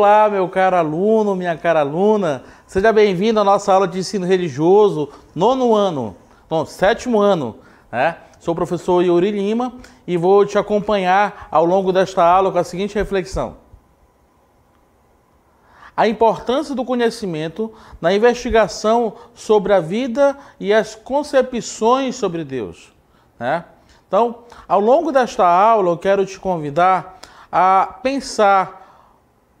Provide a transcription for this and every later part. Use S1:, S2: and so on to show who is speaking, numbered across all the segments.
S1: Olá, meu caro aluno, minha cara aluna. Seja bem-vindo à nossa aula de ensino religioso, nono ano, não, sétimo ano. Né? Sou o professor Yuri Lima e vou te acompanhar ao longo desta aula com a seguinte reflexão. A importância do conhecimento na investigação sobre a vida e as concepções sobre Deus. Né? Então, ao longo desta aula, eu quero te convidar a pensar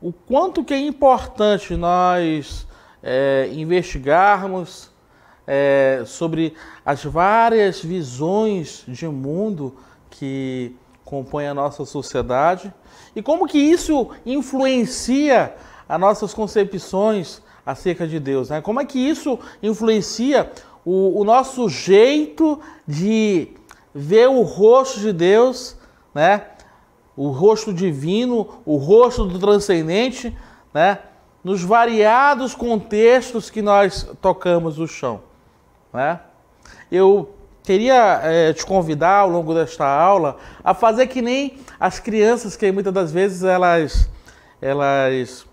S1: o quanto que é importante nós é, investigarmos é, sobre as várias visões de mundo que compõem a nossa sociedade e como que isso influencia as nossas concepções acerca de Deus, né? Como é que isso influencia o, o nosso jeito de ver o rosto de Deus, né? o rosto divino, o rosto do transcendente, né? nos variados contextos que nós tocamos o chão. Né? Eu queria é, te convidar ao longo desta aula a fazer que nem as crianças que muitas das vezes elas elas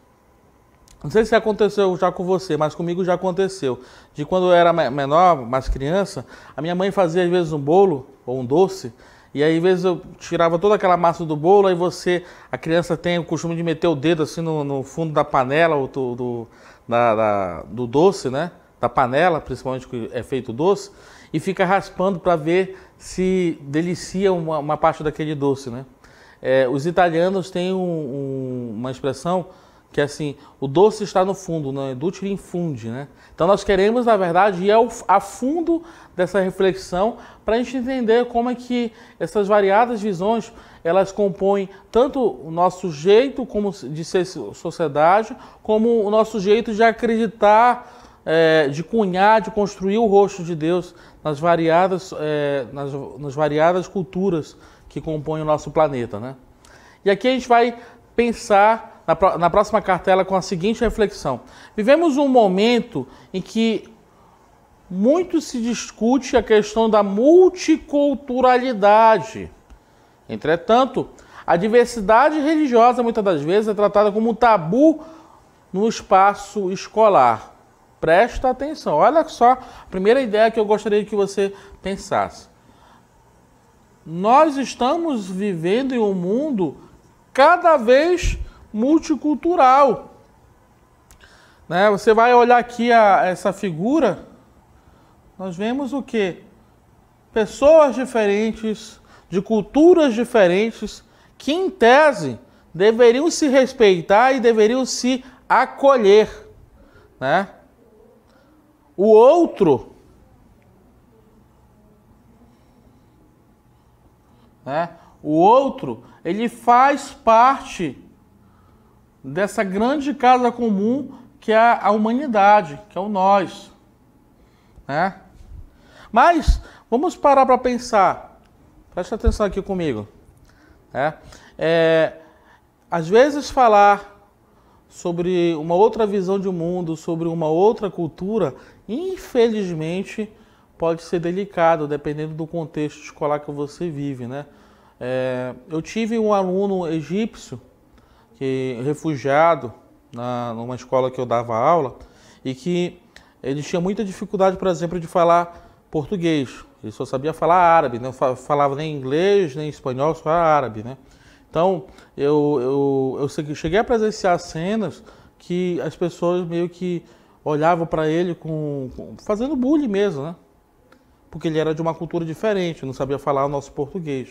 S1: não sei se aconteceu já com você, mas comigo já aconteceu. De quando eu era menor, mais criança, a minha mãe fazia às vezes um bolo ou um doce e aí, às vezes, eu tirava toda aquela massa do bolo, aí você, a criança tem o costume de meter o dedo assim no, no fundo da panela ou do, do, da, da, do doce, né? Da panela, principalmente que é feito doce, e fica raspando para ver se delicia uma, uma, parte daquele doce, né? É, os italianos têm um, um, uma expressão que é assim, o doce está no fundo, né? Dútil infunde, né? Então nós queremos, na verdade, ir ao, a fundo dessa reflexão para a gente entender como é que essas variadas visões, elas compõem tanto o nosso jeito como de ser sociedade, como o nosso jeito de acreditar, é, de cunhar, de construir o rosto de Deus nas variadas, é, nas, nas variadas culturas que compõem o nosso planeta, né? E aqui a gente vai pensar na, na próxima cartela com a seguinte reflexão: Vivemos um momento em que muito se discute a questão da multiculturalidade. Entretanto, a diversidade religiosa muitas das vezes é tratada como um tabu no espaço escolar. Presta atenção. Olha só a primeira ideia que eu gostaria que você pensasse. Nós estamos vivendo em um mundo cada vez multicultural. Né? Você vai olhar aqui a, essa figura, nós vemos o que? Pessoas diferentes, de culturas diferentes, que em tese deveriam se respeitar e deveriam se acolher. Né? O outro. Né? O outro, ele faz parte dessa grande casa comum que é a humanidade, que é o nós. Né? Mas vamos parar para pensar. Presta atenção aqui comigo. Né? É, às vezes falar sobre uma outra visão de mundo, sobre uma outra cultura, infelizmente pode ser delicado, dependendo do contexto escolar que você vive, né? É, eu tive um aluno egípcio que refugiado na, numa escola que eu dava aula e que ele tinha muita dificuldade, por exemplo, de falar português. Ele só sabia falar árabe, não falava nem inglês, nem espanhol, só árabe, né? Então, eu, eu, eu cheguei a presenciar cenas que as pessoas meio que olhavam para ele com, com, fazendo bullying mesmo, né? Porque ele era de uma cultura diferente, não sabia falar o nosso português,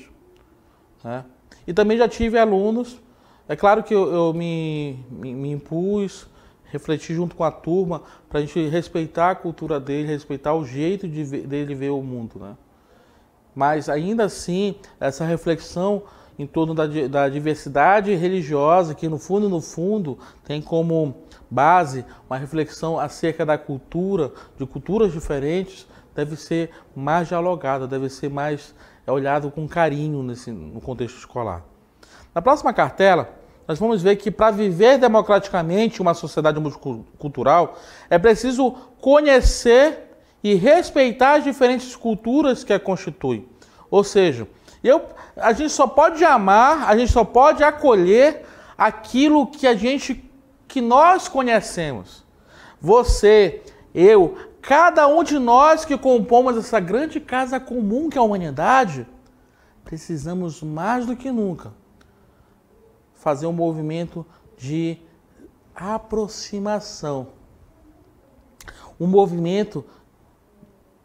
S1: né? E também já tive alunos é claro que eu, eu me, me, me, impus, refleti junto com a turma, para a gente respeitar a cultura dele, respeitar o jeito de ver, dele ver o mundo. Né? Mas ainda assim, essa reflexão em torno da, da diversidade religiosa, que no fundo, no fundo, tem como base uma reflexão acerca da cultura, de culturas diferentes, deve ser mais dialogada, deve ser mais é olhado com carinho nesse, no contexto escolar. Na próxima cartela, nós vamos ver que para viver democraticamente uma sociedade multicultural, é preciso conhecer e respeitar as diferentes culturas que a constituem. Ou seja, eu, a gente só pode amar, a gente só pode acolher aquilo que a gente que nós conhecemos. Você, eu, cada um de nós que compomos essa grande casa comum que é a humanidade, precisamos mais do que nunca fazer um movimento de aproximação. Um movimento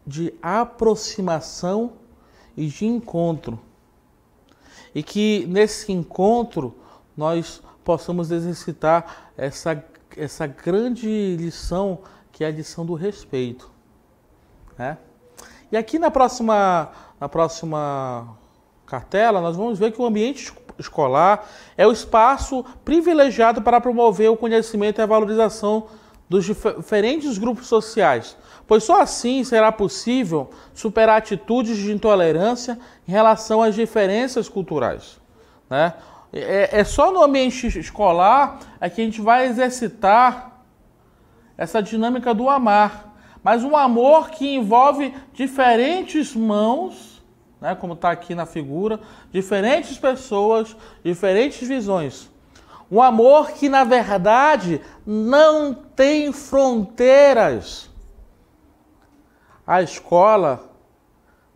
S1: de aproximação e de encontro. E que nesse encontro nós possamos exercitar essa, essa grande lição que é a lição do respeito. Né? E aqui na próxima, na próxima cartela, nós vamos ver que o ambiente escolar é o espaço privilegiado para promover o conhecimento e a valorização dos diferentes grupos sociais, pois só assim será possível superar atitudes de intolerância em relação às diferenças culturais. Né? É, é só no ambiente escolar é que a gente vai exercitar essa dinâmica do amar, mas um amor que envolve diferentes mãos né, como está aqui na figura, diferentes pessoas, diferentes visões. Um amor que, na verdade, não tem fronteiras. A escola,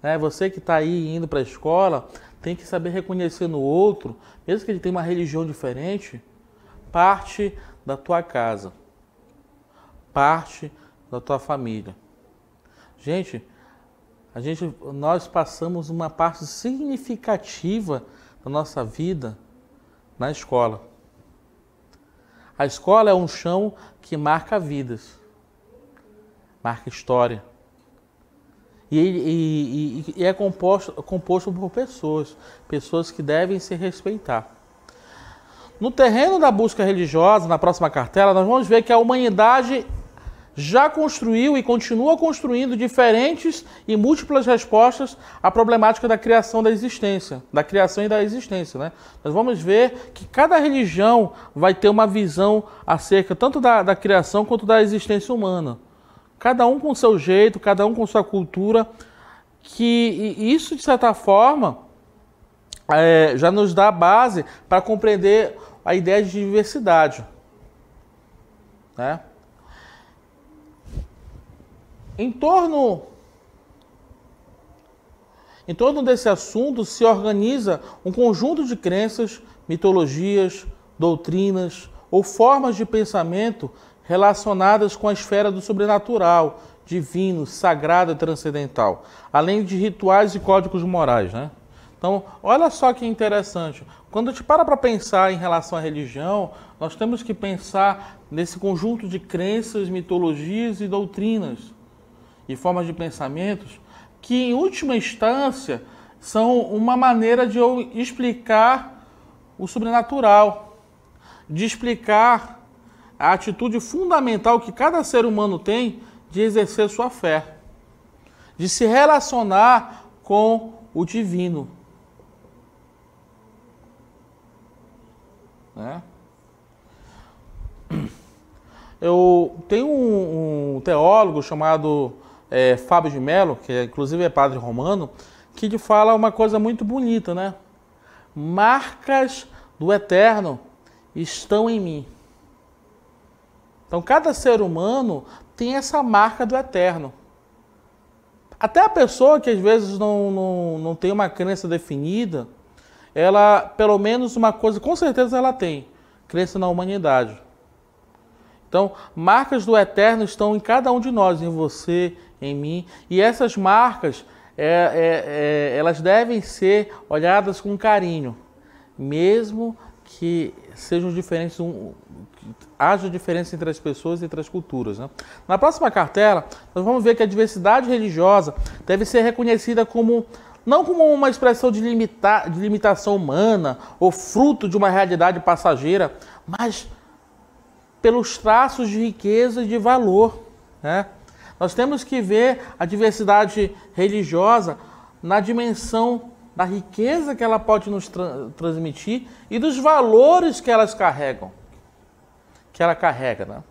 S1: né, você que está aí indo para a escola, tem que saber reconhecer no outro, mesmo que ele tenha uma religião diferente, parte da tua casa, parte da tua família. Gente, a gente, nós passamos uma parte significativa da nossa vida na escola. A escola é um chão que marca vidas, marca história. E, e, e, e é composto, composto por pessoas, pessoas que devem se respeitar. No terreno da busca religiosa, na próxima cartela, nós vamos ver que a humanidade já construiu e continua construindo diferentes e múltiplas respostas à problemática da criação da existência, da criação e da existência. Né? Nós vamos ver que cada religião vai ter uma visão acerca tanto da, da criação quanto da existência humana. Cada um com seu jeito, cada um com sua cultura, que isso, de certa forma, é, já nos dá base para compreender a ideia de diversidade. Né? Em torno em torno desse assunto se organiza um conjunto de crenças, mitologias, doutrinas ou formas de pensamento relacionadas com a esfera do sobrenatural, divino, sagrado e transcendental, além de rituais e códigos morais, né? Então, olha só que interessante. Quando a gente para para pensar em relação à religião, nós temos que pensar nesse conjunto de crenças, mitologias e doutrinas e formas de pensamentos que, em última instância, são uma maneira de eu explicar o sobrenatural, de explicar a atitude fundamental que cada ser humano tem de exercer sua fé, de se relacionar com o divino. Né? Eu tenho um, um teólogo chamado é, Fábio de Mello, que é, inclusive é padre romano, que te fala uma coisa muito bonita, né? Marcas do eterno estão em mim. Então, cada ser humano tem essa marca do eterno. Até a pessoa que às vezes não, não, não tem uma crença definida, ela, pelo menos uma coisa, com certeza ela tem, crença na humanidade. Então, marcas do eterno estão em cada um de nós, em você, em mim. E essas marcas, é, é, é, elas devem ser olhadas com carinho, mesmo que sejam diferentes, um, haja diferença entre as pessoas e entre as culturas. Né? Na próxima cartela, nós vamos ver que a diversidade religiosa deve ser reconhecida como não como uma expressão de, limita, de limitação humana ou fruto de uma realidade passageira, mas pelos traços de riqueza e de valor. Né? Nós temos que ver a diversidade religiosa na dimensão da riqueza que ela pode nos tra transmitir e dos valores que elas carregam, que ela carrega. Né?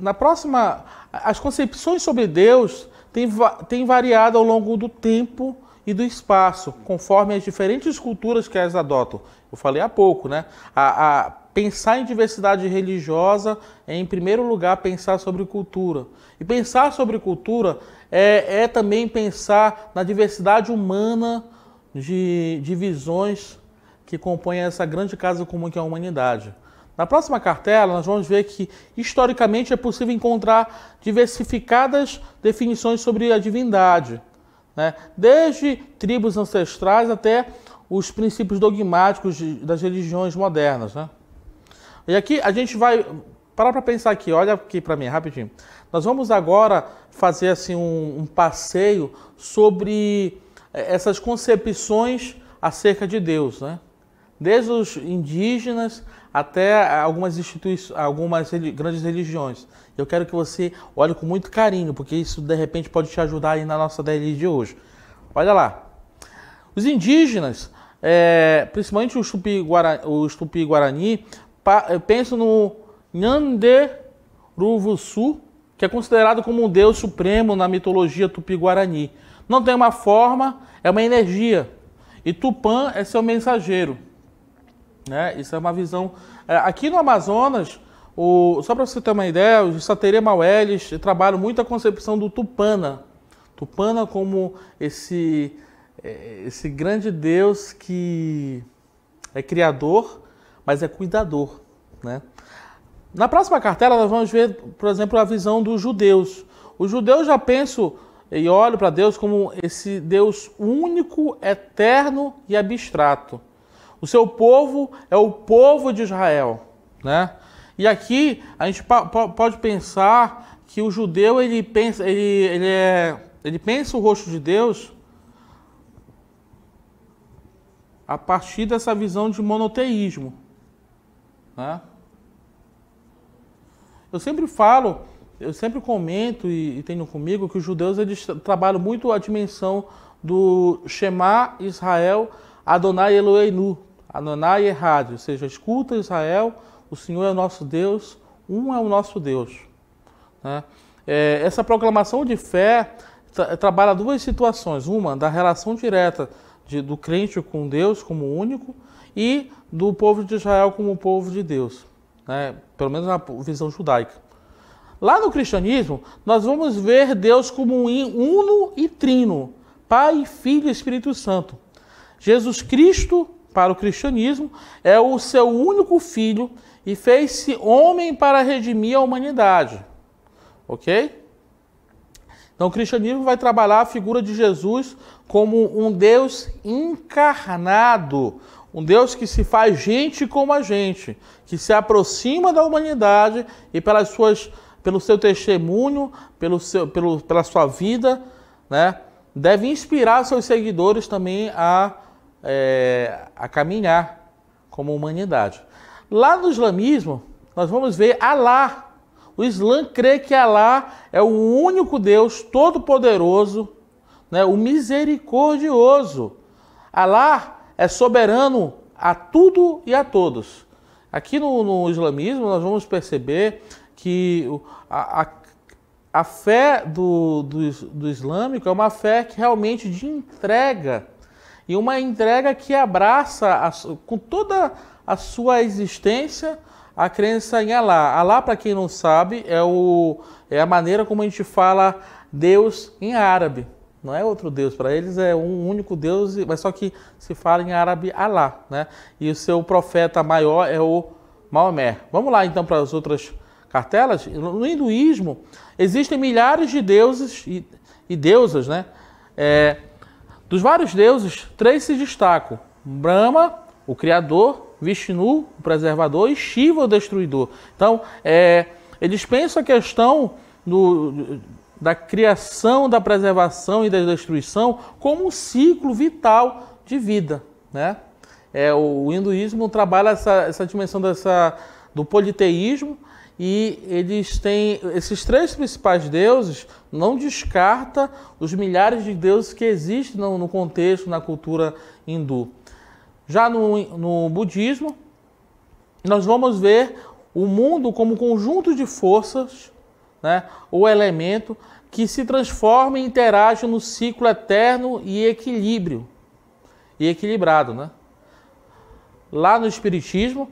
S1: Na próxima, as concepções sobre Deus têm, va têm variado ao longo do tempo e do espaço, conforme as diferentes culturas que elas adotam. Eu falei há pouco, né? A, a pensar em diversidade religiosa é, em primeiro lugar, pensar sobre cultura. E pensar sobre cultura é, é também pensar na diversidade humana de, de visões que compõem essa grande casa comum que é a humanidade. Na próxima cartela, nós vamos ver que historicamente é possível encontrar diversificadas definições sobre a divindade, né? desde tribos ancestrais até os princípios dogmáticos das religiões modernas. Né? E aqui a gente vai parar para pensar aqui, olha aqui para mim rapidinho. Nós vamos agora fazer assim um, um passeio sobre eh, essas concepções acerca de Deus, né? Desde os indígenas até algumas instituições, algumas grandes religiões. Eu quero que você olhe com muito carinho, porque isso de repente pode te ajudar aí na nossa DL de hoje. Olha lá. Os indígenas, é, principalmente os tupi-guarani, tupi eu penso no Nhanderuvusu, que é considerado como um deus supremo na mitologia tupi-guarani. Não tem uma forma, é uma energia. E Tupã é seu mensageiro. Né? Isso é uma visão. É, aqui no Amazonas, o... só para você ter uma ideia, os satere Mauelis trabalham muito a concepção do Tupana. Tupana como esse, é, esse grande deus que é criador, mas é cuidador. Né? Na próxima cartela, nós vamos ver, por exemplo, a visão dos judeus. Os judeus já pensam e olham para Deus como esse Deus único, eterno e abstrato. O seu povo é o povo de Israel. Né? E aqui a gente pode pensar que o judeu ele pensa, ele, ele, é, ele pensa o rosto de Deus a partir dessa visão de monoteísmo. Né? Eu sempre falo, eu sempre comento e, e tenho comigo que os judeus eles trabalham muito a dimensão do Shema Israel Adonai Eloheinu, Adonai Errado, ou seja, escuta Israel, o Senhor é o nosso Deus, um é o nosso Deus. Né? É, essa proclamação de fé tra trabalha duas situações, uma da relação direta de, do crente com Deus como único e do povo de Israel como povo de Deus, né? pelo menos na visão judaica. Lá no cristianismo, nós vamos ver Deus como uno e trino, Pai, Filho e Espírito Santo. Jesus Cristo, para o cristianismo, é o seu único filho e fez-se homem para redimir a humanidade. Ok? Então, o cristianismo vai trabalhar a figura de Jesus como um Deus encarnado, um Deus que se faz gente como a gente, que se aproxima da humanidade e pelas suas, pelo seu testemunho, pelo seu, pelo, pela sua vida, né, deve inspirar seus seguidores também a, é, a caminhar como humanidade. Lá no islamismo, nós vamos ver Alá. O Islã crê que Alá é o único Deus todo-poderoso, né, o misericordioso. Alá é soberano a tudo e a todos. Aqui no, no islamismo, nós vamos perceber que a, a, a fé do, do, do islâmico é uma fé que realmente de entrega e uma entrega que abraça a, com toda a sua existência a crença em Alá. Alá, para quem não sabe, é, o, é a maneira como a gente fala Deus em árabe. Não é outro Deus, para eles é um único Deus, mas só que se fala em árabe Alá, né? E o seu profeta maior é o Maomé. Vamos lá então para as outras cartelas. No hinduísmo existem milhares de deuses e, e deusas, né? É, dos vários deuses, três se destacam: Brahma, o criador, Vishnu, o preservador, e Shiva, o destruidor. Então, é, eles pensam a questão do, da criação, da preservação e da destruição como um ciclo vital de vida. Né? É, o hinduísmo trabalha essa, essa dimensão dessa, do politeísmo e eles têm esses três principais deuses, não descarta os milhares de deuses que existem no, no contexto, na cultura hindu. Já no, no budismo, nós vamos ver o mundo como conjunto de forças né, ou elemento que se transforma e interage no ciclo eterno e equilíbrio e equilibrado, né? Lá no espiritismo,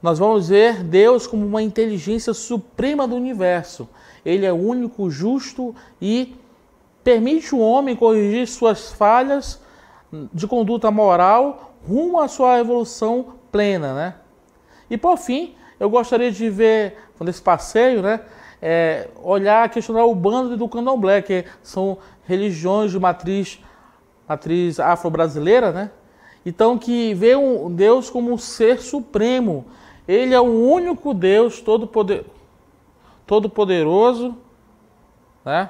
S1: nós vamos ver Deus como uma inteligência suprema do universo. Ele é único, justo e permite o homem corrigir suas falhas de conduta moral rumo à sua evolução plena, né? E por fim, eu gostaria de ver, nesse passeio, né, é, olhar, questionar o bando do candomblé, que são religiões de matriz, matriz afro-brasileira, né? Então, que vê um Deus como um ser supremo. Ele é o único Deus todo-poderoso, poder, todo né?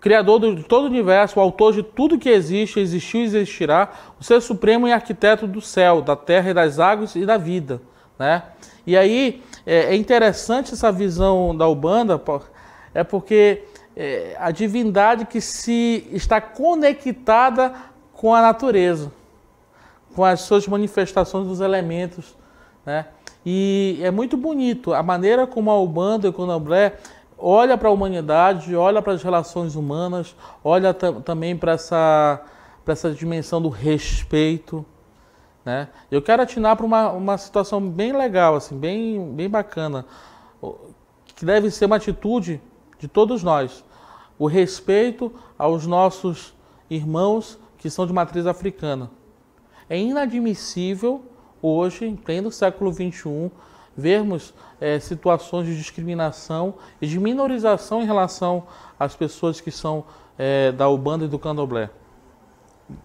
S1: Criador de todo o universo, o autor de tudo que existe, existiu e existirá, o ser supremo e arquiteto do céu, da terra e das águas e da vida. Né? E aí é, é interessante essa visão da Ubanda, é porque é a divindade que se está conectada com a natureza, com as suas manifestações dos elementos. Né? E é muito bonito a maneira como a Ubanda e o Candomblé olha para a humanidade, olha para as relações humanas, olha também para essa, essa dimensão do respeito. Né? Eu quero atinar para uma, uma situação bem legal, assim, bem, bem bacana, que deve ser uma atitude de todos nós. O respeito aos nossos irmãos que são de matriz africana. É inadmissível hoje, em pleno século XXI, vermos é, situações de discriminação e de minorização em relação às pessoas que são é, da Ubanda e do Candomblé.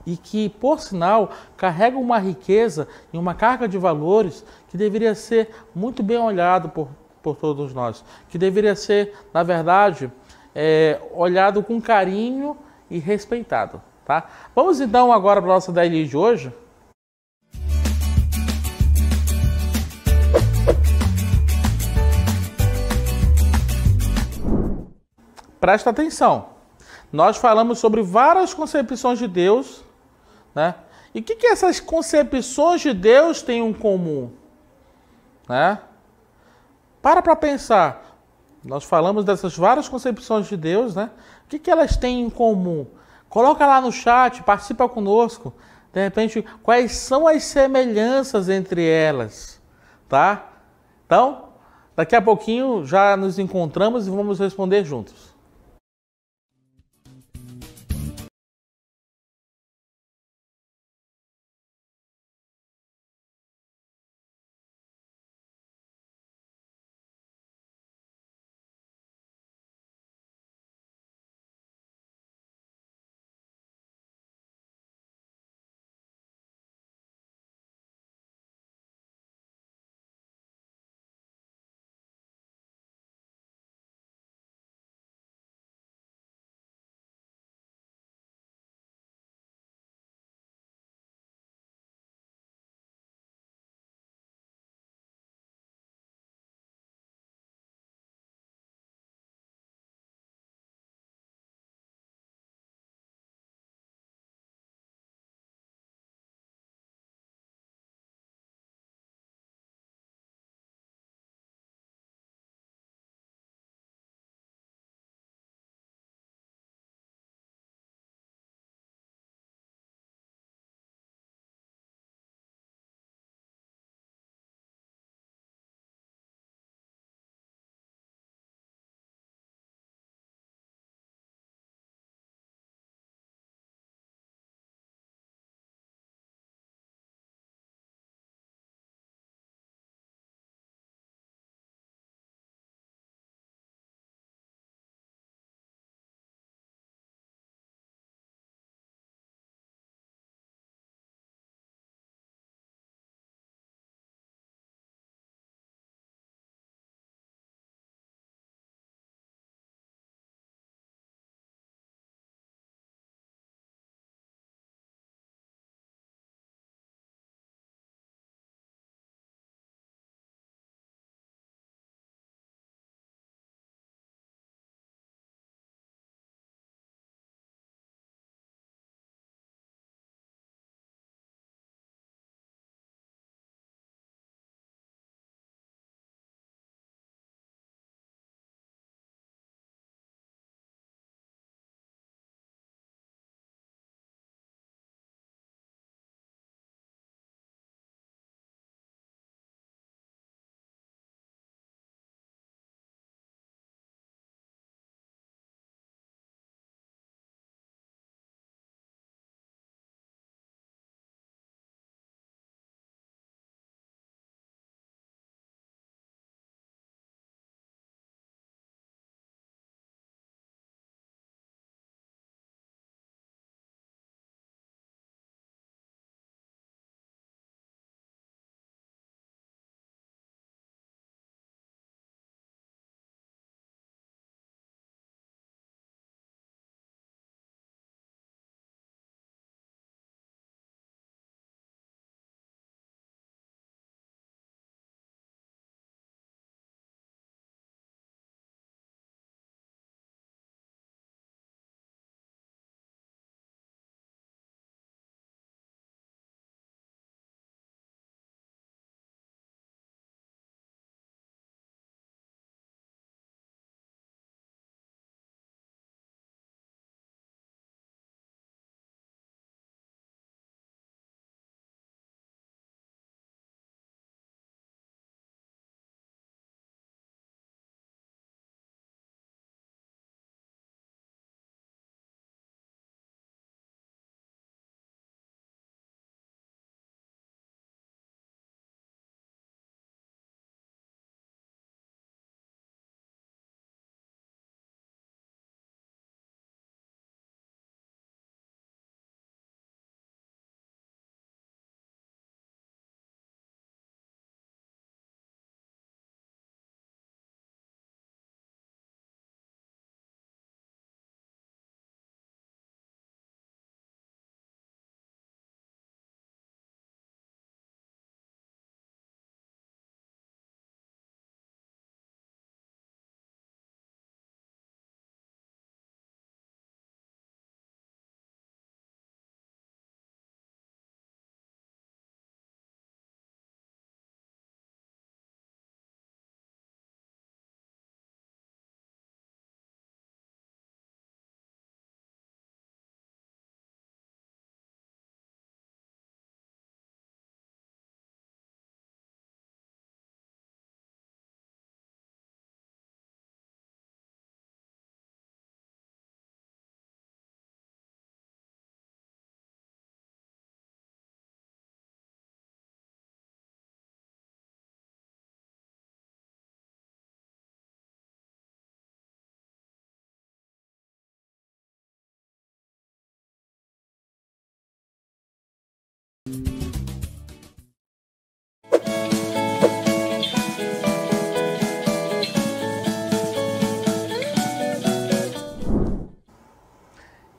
S1: E que, por sinal, carregam uma riqueza e uma carga de valores que deveria ser muito bem olhado por, por todos nós, que deveria ser, na verdade, é, olhado com carinho e respeitado. Tá? Vamos então agora para a nossa daily de hoje. Presta atenção. Nós falamos sobre várias concepções de Deus, né? E o que, que essas concepções de Deus têm em comum? Né? Para para pensar. Nós falamos dessas várias concepções de Deus, né? O que, que elas têm em comum? Coloca lá no chat, participa conosco. De repente, quais são as semelhanças entre elas, tá? Então, daqui a pouquinho já nos encontramos e vamos responder juntos.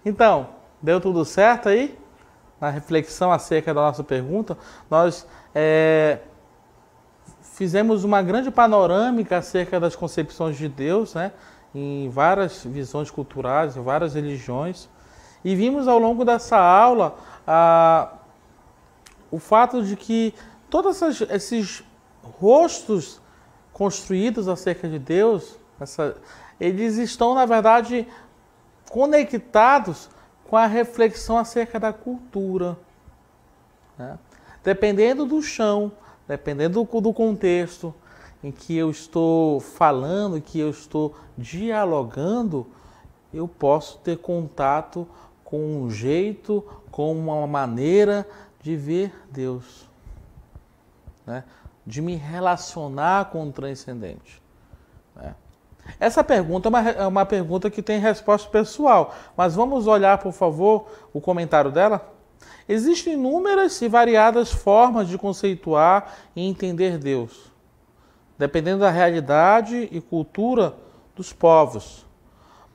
S1: Então, deu tudo certo aí? Na reflexão acerca da nossa pergunta, nós é, fizemos uma grande panorâmica acerca das concepções de Deus, né? em várias visões culturais, em várias religiões. E vimos ao longo dessa aula a o fato de que todos esses rostos construídos acerca de Deus, essa, eles estão, na verdade, conectados com a reflexão acerca da cultura. Né? Dependendo do chão, dependendo do, do contexto em que eu estou falando, que eu estou dialogando, eu posso ter contato com um jeito, com uma maneira de ver Deus, né? de me relacionar com o transcendente. Essa pergunta é uma, é uma pergunta que tem resposta pessoal, mas vamos olhar, por favor, o comentário dela? Existem inúmeras e variadas formas de conceituar e entender Deus, dependendo da realidade e cultura dos povos.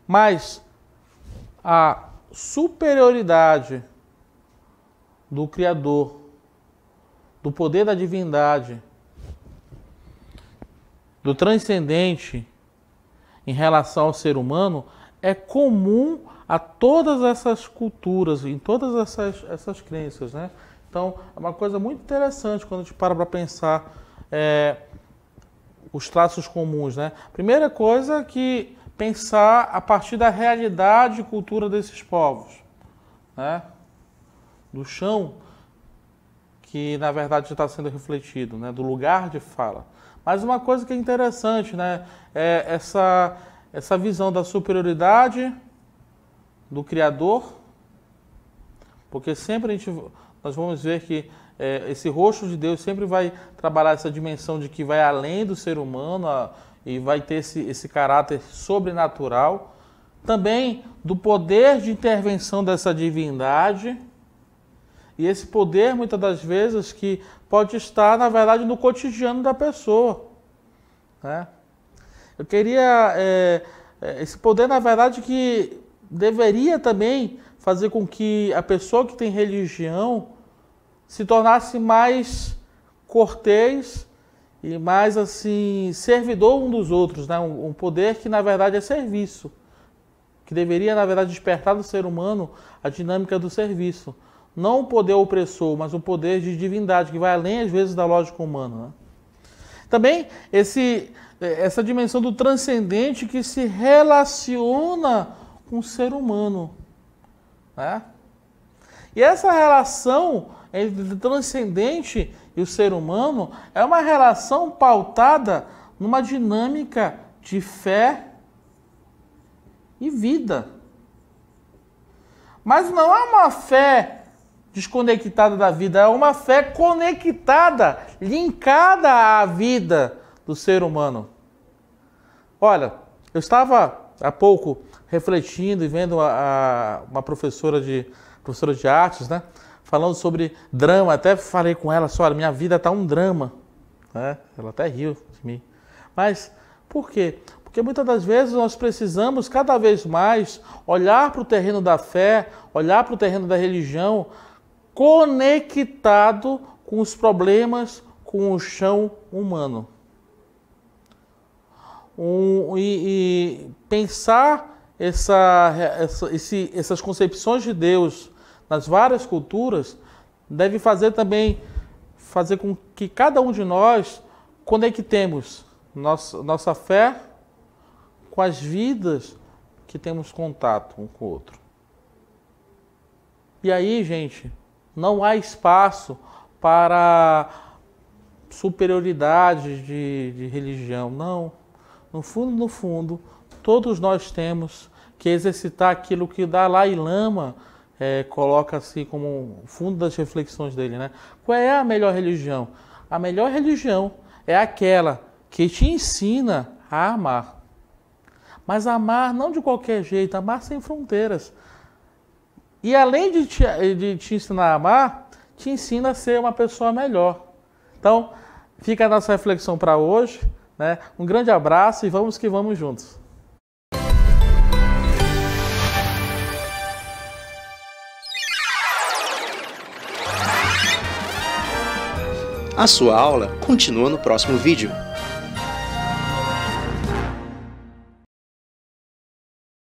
S1: Mas a superioridade do Criador, do poder da divindade, do transcendente em relação ao ser humano é comum a todas essas culturas, em todas essas, essas crenças. Né? Então, é uma coisa muito interessante quando a gente para para pensar é, os traços comuns. Né? Primeira coisa é que pensar a partir da realidade e cultura desses povos, né? do chão que, na verdade, está sendo refletido, né? do lugar de fala. Mas uma coisa que é interessante, né? É essa, essa visão da superioridade do Criador, porque sempre a gente, nós vamos ver que é, esse rosto de Deus sempre vai trabalhar essa dimensão de que vai além do ser humano a, e vai ter esse, esse caráter sobrenatural. Também do poder de intervenção dessa divindade e esse poder, muitas das vezes, que pode estar, na verdade, no cotidiano da pessoa. Né? Eu queria. É, é, esse poder, na verdade, que deveria também fazer com que a pessoa que tem religião se tornasse mais cortês e mais assim servidor um dos outros, né? Um poder que na verdade é serviço, que deveria na verdade despertar do ser humano a dinâmica do serviço não o poder opressor, mas o poder de divindade, que vai além, às vezes, da lógica humana. Né? Também esse, essa dimensão do transcendente que se relaciona com o ser humano. Né? E essa relação entre o transcendente e o ser humano é uma relação pautada numa dinâmica de fé e vida. Mas não é uma fé desconectada da vida, é uma fé conectada, linkada à vida do ser humano. Olha, eu estava há pouco refletindo e vendo a, a, uma professora de professora de artes, né, falando sobre drama. Até falei com ela, olha, minha vida tá um drama, né? Ela até riu de mim. Mas por quê? Porque muitas das vezes nós precisamos cada vez mais olhar para o terreno da fé, olhar para o terreno da religião, conectado com os problemas, com o chão humano. Um, e, e, pensar essa, essa, esse, essas concepções de Deus nas várias culturas deve fazer também fazer com que cada um de nós conectemos nossa, nossa fé com as vidas que temos contato um com o outro. E aí, gente, não há espaço para superioridade de, de religião, não. No fundo, no fundo, todos nós temos que exercitar aquilo que o Dalai Lama é, coloca assim como fundo das reflexões dele, né? Qual é a melhor religião? A melhor religião é aquela que te ensina a amar. Mas amar não de qualquer jeito, amar sem fronteiras. E além de te, de te ensinar a amar, te ensina a ser uma pessoa melhor. Então, fica a nossa reflexão para hoje. Né? Um grande abraço e vamos que vamos juntos. A sua aula continua no próximo vídeo.